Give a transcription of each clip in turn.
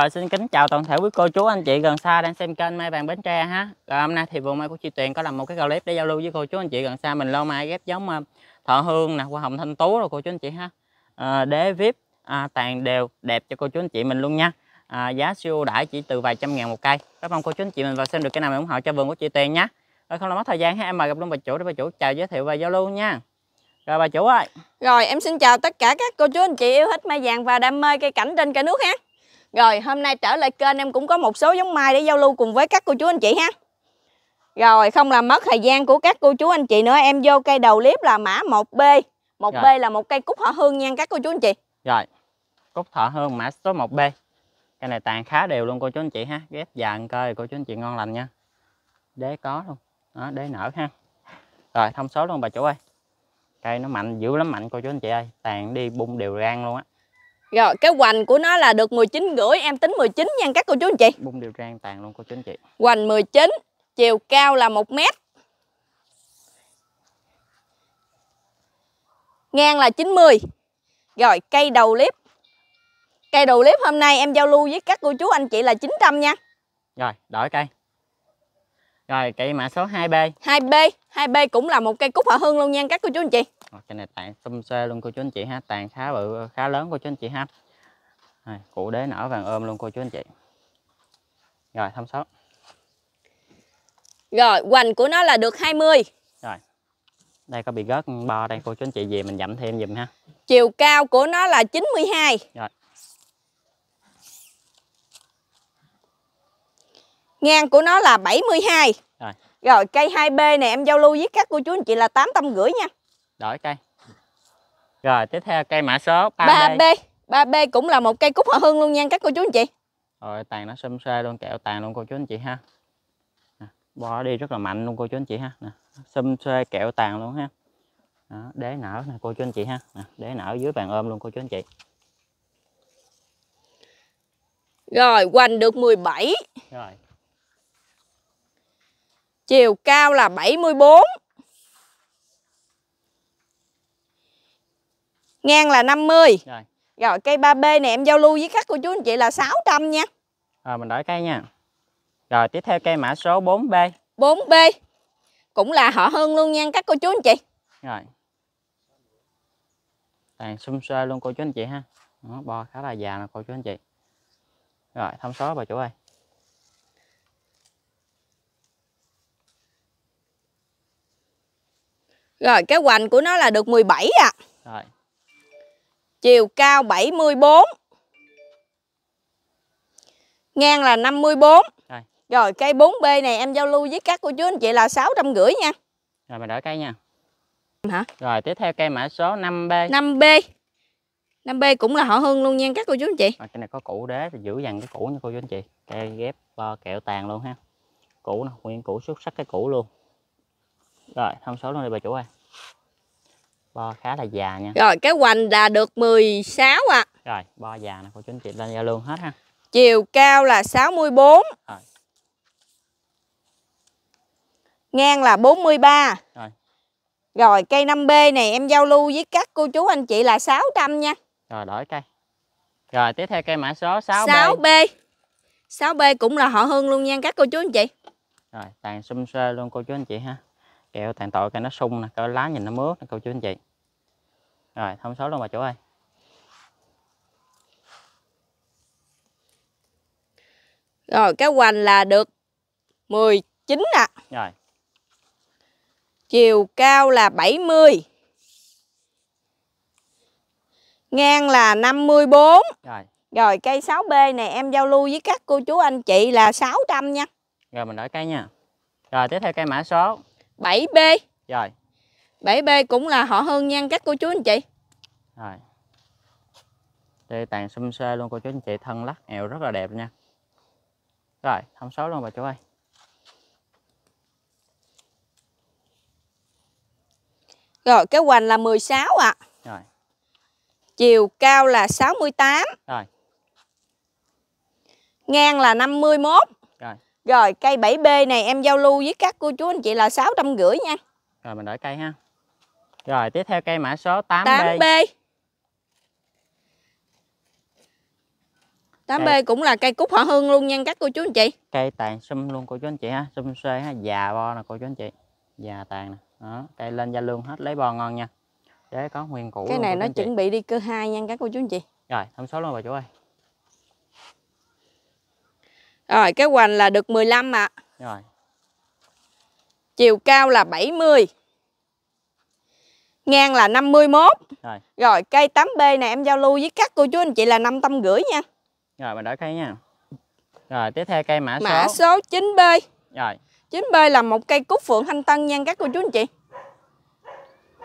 Rồi xin kính chào toàn thể quý cô chú anh chị gần xa đang xem kênh Mai Vàng Bến Tre ha. Rồi hôm nay thì vườn mai của chị Tuyền có làm một cái clip để giao lưu với cô chú anh chị gần xa mình lo mai ghép giống ờ, thọ hương nè, hoa hồng thanh tú rồi cô chú anh chị ha. À, đế vip à, tàn đều đẹp cho cô chú anh chị mình luôn nha. À, giá siêu đãi chỉ từ vài trăm ngàn một cây. Các mong cô chú anh chị mình vào xem được cái nào mình ủng hộ cho vườn của chị Tuyền nhé. Rồi không làm mất thời gian ha, em mời gặp luôn bà chủ để bà chủ chào giới thiệu và giao lưu nha. Rồi bà chủ ơi. Rồi em xin chào tất cả các cô chú anh chị yêu thích mai vàng và đam mê cây cảnh trên cả nước ha. Rồi hôm nay trở lại kênh em cũng có một số giống mai để giao lưu cùng với các cô chú anh chị ha Rồi không làm mất thời gian của các cô chú anh chị nữa Em vô cây đầu liếp là mã 1B 1B Rồi. là một cây cúc thọ hương nha các cô chú anh chị Rồi cúc thọ hương mã số 1B Cây này tàn khá đều luôn cô chú anh chị ha Ghép vàng cây cô chú anh chị ngon lành nha Đế có luôn Đó đế nở ha Rồi thông số luôn bà chủ ơi Cây nó mạnh dữ lắm mạnh cô chú anh chị ơi Tàn đi bung đều gan luôn á rồi, cái hoành của nó là được 19 rưỡi, em tính 19 nha các cô chú anh chị. Bung điều trang tàn luôn cô chú anh chị. Hoành 19, chiều cao là 1 mét. Ngang là 90. Rồi, cây đầu clip. Cây đầu clip hôm nay em giao lưu với các cô chú anh chị là 900 nha. Rồi, đổi cây. Rồi, cây mã số 2B. 2B, 2B cũng là một cây cúc hỏa hương luôn nha các cô chú anh chị. Ờ, cái này tàn xum xê luôn cô chú anh chị ha tàn khá bự khá lớn cô chú anh chị ha rồi, cụ đế nở vàng ôm luôn cô chú anh chị rồi thông số rồi hoành của nó là được 20 rồi đây có bị gớt bo đây cô chú anh chị về mình dặm thêm dùm ha chiều cao của nó là 92 rồi ngang của nó là 72 rồi rồi cây 2B này em giao lưu với các cô chú anh chị là 8 tâm gửi nha đổi cây rồi tiếp theo cây mã số 3B 3B 3B cũng là một cây cúc họ hương luôn nha các cô chú anh chị rồi tàn nó xâm xê luôn kẹo tàn luôn cô chú anh chị ha bó đi rất là mạnh luôn cô chú anh chị ha nè, xum xê kẹo tàn luôn ha đó, đế nở nè cô chú anh chị ha nè, đế nở dưới bàn ôm luôn cô chú anh chị rồi hoành được 17 rồi chiều cao là 74 ngang là 50 rồi, rồi cây 3B này em giao lưu với khách của chú anh chị là 600 nha rồi mình đổi cây nha rồi tiếp theo cây mã số 4B 4B cũng là họ hơn luôn nha các cô chú anh chị rồi tàn xung xuê luôn cô chú anh chị ha Đó, bo khá là già nè cô chú anh chị rồi thông số bà chủ ơi Rồi cái hoành của nó là được 17 à. Rồi chiều cao 74 ngang là 54 rồi, rồi cây 4B này em giao lưu với các cô chú anh chị là 650 nha rồi mình đổi cây nha hả rồi tiếp theo cây mã số 5B 5B 5B cũng là họ hưng luôn nha các cô chú anh chị cây này có củ đế thì giữ dằn cái củ nha cô chú anh chị Cây ghép bo kẹo tàn luôn ha Củ nó nguyên củ xuất sắc cái củ luôn Rồi thông số luôn đi bà chủ ơi bo khá là già nha rồi cái hoành là được 16 ạ à. rồi bo già nè cô chú anh chị lên giao Zalo hết ha chiều cao là 64 rồi. ngang là 43 rồi rồi cây 5B này em giao lưu với các cô chú anh chị là 600 nha rồi đổi cây rồi tiếp theo cây mã số 6B 6B 6B cũng là họ hương luôn nha các cô chú anh chị rồi tàn xum xê luôn cô chú anh chị ha kẹo tàn tội cây nó sung nè cây lá nhìn nó mướt nè cô chú anh chị rồi thông số luôn bà chủ ơi rồi cái hoành là được 19 ạ à. rồi chiều cao là 70 ngang là 54 rồi rồi cây 6B này em giao lưu với các cô chú anh chị là 600 nha rồi mình đổi cây nha rồi tiếp theo cây mã số 7B Rồi 7B cũng là họ hơn nhan các cô chú anh chị Rồi Đây tàn xum xê luôn cô chú anh chị Thân lắc eo rất là đẹp nha Rồi thông số luôn bà chú ơi Rồi cái hoành là 16 ạ à. Rồi Chiều cao là 68 Rồi Ngang là 51 rồi cây 7B này em giao lưu với các cô chú anh chị là 650 nha. Rồi mình đợi cây ha. Rồi tiếp theo cây mã số 8B. 8B. 8B cây... cũng là cây cúc họ hương luôn nha các cô chú anh chị. Cây tàn sum luôn cô chú anh chị ha, sum xê ha, già bo nè cô chú anh chị. Già tàn nè. Đó, cây lên da lương hết lấy bo ngon nha. Để có nguyên củ. Cái này nó chuẩn bị đi cơ hai nha các cô chú anh chị. Rồi, thông số luôn bà chủ ơi. Rồi cái hoành là được 15 ạ. À. Chiều cao là 70. Ngang là 51. Rồi. Rồi cây 8B này em giao lưu với các cô chú anh chị là 5 tâm gửi nha. Rồi mình đổi cây nha. Rồi tiếp theo cây mã, số. Mã số 9B. Rồi. 9B là một cây cúc phượng thanh tân nha các cô chú anh chị.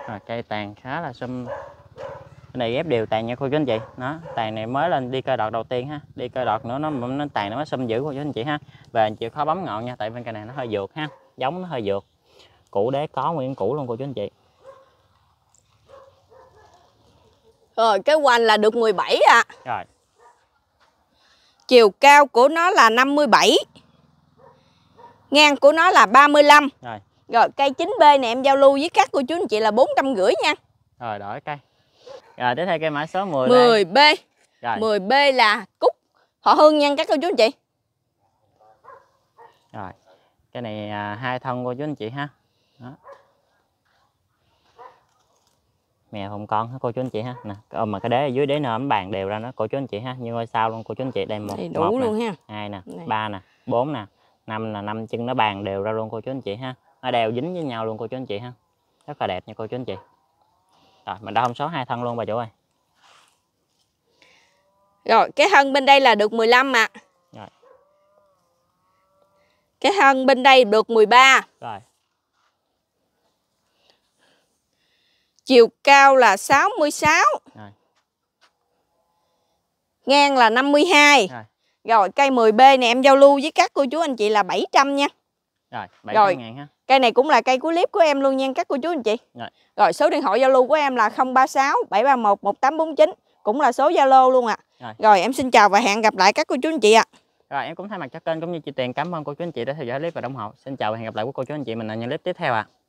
Rồi cây tàn khá là sum cái này ghép đều tàn nha cô chú anh chị nó tàn này mới lên đi cơ đọt đầu tiên ha đi cơ đọt nữa nó nó tàn nó mới xâm dữ cô chú anh chị ha và chịu khó bấm ngọn nha tại bên cây này nó hơi dược ha giống nó hơi dược cũ đế có nguyên cũ luôn cô chú anh chị rồi cái hoành là được 17 ạ à. rồi chiều cao của nó là 57 ngang của nó là 35 rồi rồi cây 9B này em giao lưu với các cô chú anh chị là 450 nha rồi đổi cây rồi tiếp theo cây mã số 10 10B. Rồi. 10B là cúc họ hương nhanh các cô chú anh chị. Rồi. Cái này à, hai thân cô chú anh chị ha. Đó. Mẹ phòng con cô chú anh chị ha. Nè, ờ, mà cái đế ở dưới đế nó bàn đều ra nó cô chú anh chị ha. Như ngôi sao luôn cô chú anh chị đây một, Đầy đủ nè, ha. Hai nè, này. ba nè, bốn nè, năm là năm chân nó bàn đều ra luôn cô chú anh chị ha. Nó đều dính với nhau luôn cô chú anh chị ha. Rất là đẹp nha cô chú anh chị rồi mình đã không sót hai thân luôn bà chủ ơi rồi cái thân bên đây là được 15 mà rồi. cái thân bên đây được 13 rồi chiều cao là 66 rồi. ngang là 52 rồi. rồi cây 10B này em giao lưu với các cô chú anh chị là 700 nha rồi 700 rồi. ngàn ha Cây này cũng là cây cuối clip của em luôn nha các cô chú anh chị. Rồi, dạ. Rồi số điện thoại Zalo của em là 036 731 1849 cũng là số Zalo luôn ạ. À. Dạ. Rồi. Rồi em xin chào và hẹn gặp lại các cô chú anh chị ạ. À. Rồi em cũng thay mặt cho kênh cũng như chị Tiền cảm ơn cô chú anh chị đã theo dõi clip và đồng hộ. Xin chào và hẹn gặp lại quý cô chú anh chị mình ở những clip tiếp theo ạ. À.